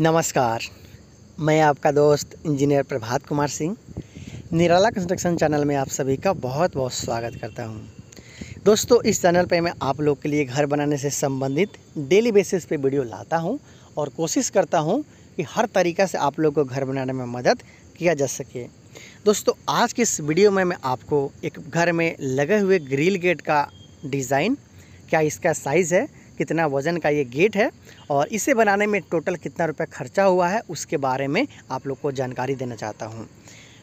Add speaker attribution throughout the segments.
Speaker 1: नमस्कार मैं आपका दोस्त engineer Prabhat Kumar Singh Nirala construction channel में आप सभी का बहुत बहुत स्वागत करता हूं। दोस्तों इस चैनल पर मैं आप लोग के लिए घर बनाने से संबंधित डेली बेसिस पे वीडियो लाता हूं और कोशिश करता हूं कि हर तरीका से आप लोग को घर बनाने में मदद किया जा सके दोस्तों आज के इस वीडियो में मैं आपको एक घर में लगे हुए ग्रिल गेट का डिज़ाइन क्या इसका साइज़ है कितना वज़न का ये गेट है और इसे बनाने में टोटल कितना रुपया खर्चा हुआ है उसके बारे में आप लोग को जानकारी देना चाहता हूँ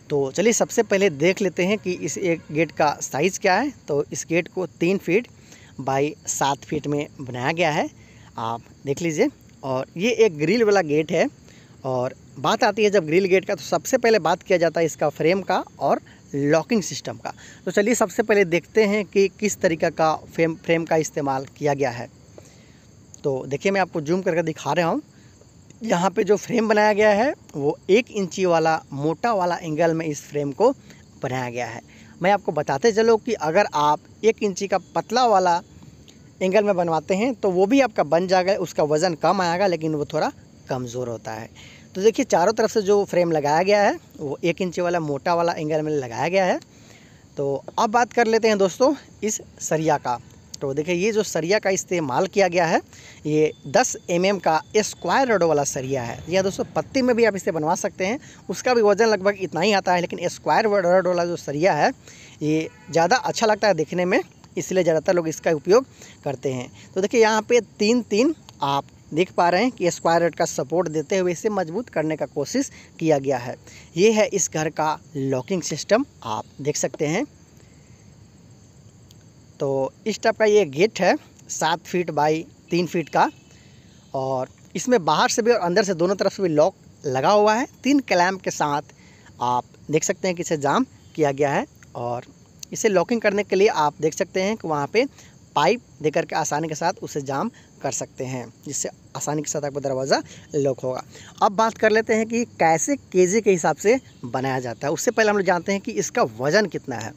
Speaker 1: तो चलिए सबसे पहले देख लेते हैं कि इस एक गेट का साइज़ क्या है तो इस गेट को तीन फीट बाई सात फीट में बनाया गया है आप देख लीजिए और ये एक ग्रिल वाला गेट है और बात आती है जब ग्रिल गेट का तो सबसे पहले बात किया जाता है इसका फ्रेम का और लॉकिंग सिस्टम का तो चलिए सबसे पहले देखते हैं कि किस तरीका का फ्रेम फ्रेम का इस्तेमाल किया गया है तो देखिए मैं आपको जूम करके दिखा रहा हूँ यहाँ पे जो फ्रेम बनाया गया है वो एक इंची वाला मोटा वाला एंगल में इस फ्रेम को बनाया गया है मैं आपको बताते चलो कि अगर आप एक इंची का पतला वाला एंगल में बनवाते हैं तो वो भी आपका बन जाएगा उसका वज़न कम आएगा लेकिन वो थोड़ा कमज़ोर होता है तो देखिए चारों तरफ से जो फ्रेम लगाया गया है वो एक इंची वाला मोटा वाला एंगल में लगाया गया है तो अब बात कर लेते हैं दोस्तों इस सरिया का वेस्ट हो तो देखिए ये जो सरिया का इस्तेमाल किया गया है ये 10 एम mm का स्क्वायर रोड वाला सरिया है या दोस्तों पत्ती में भी आप इसे बनवा सकते हैं उसका भी वजन लगभग इतना ही आता है लेकिन स्क्वायर रोड वाला जो सरिया है ये ज़्यादा अच्छा लगता है देखने में इसलिए ज़्यादातर लोग इसका उपयोग करते हैं तो देखिए यहाँ पर तीन तीन आप देख पा रहे हैं कि स्क्वायर रेड का सपोर्ट देते हुए इसे मजबूत करने का कोशिश किया गया है ये है इस घर का लॉकिंग सिस्टम आप देख सकते हैं तो इस टाइप का ये गेट है सात फीट बाई तीन फीट का और इसमें बाहर से भी और अंदर से दोनों तरफ से भी लॉक लगा हुआ है तीन क्लैम्प के साथ आप देख सकते हैं कि इसे जाम किया गया है और इसे लॉकिंग करने के लिए आप देख सकते हैं कि वहाँ पे पाइप दे करके आसानी के साथ उसे जाम कर सकते हैं जिससे आसानी के साथ आपका दरवाज़ा लॉक होगा अब बात कर लेते हैं कि कैसे केजी के हिसाब से बनाया जाता है उससे पहले हम लोग जानते हैं कि इसका वज़न कितना है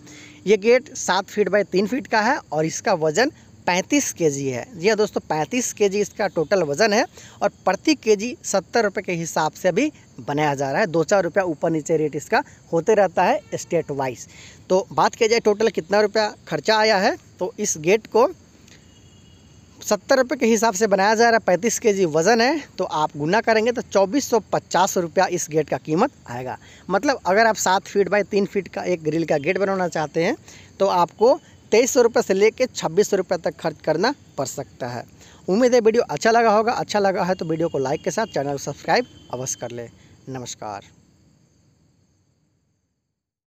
Speaker 1: ये गेट सात फीट बाई तीन फीट का है और इसका वज़न पैंतीस के जी है जी हाँ दोस्तों पैंतीस के जी इसका टोटल वज़न है और प्रति के जी सत्तर रुपये के हिसाब से अभी बनाया जा रहा है दो चार रुपया ऊपर नीचे रेट इसका होते रहता है स्टेट वाइज तो बात किया जाए टोटल कितना रुपया खर्चा आया है तो इस गेट को सत्तर रुपये के हिसाब से बनाया जा रहा है पैंतीस के जी वज़न है तो आप गुना करेंगे तो चौबीस सौ पचास रुपया इस गेट का कीमत आएगा मतलब अगर आप सात फीट बाई तीन फीट का एक ग्रिल का गेट बनाना चाहते हैं तो आपको तेईस सौ रुपये से लेकर छब्बीस सौ रुपये तक खर्च करना पड़ सकता है उम्मीद है वीडियो अच्छा लगा होगा अच्छा लगा है तो वीडियो को लाइक के साथ चैनल को सब्सक्राइब अवश्य कर ले नमस्कार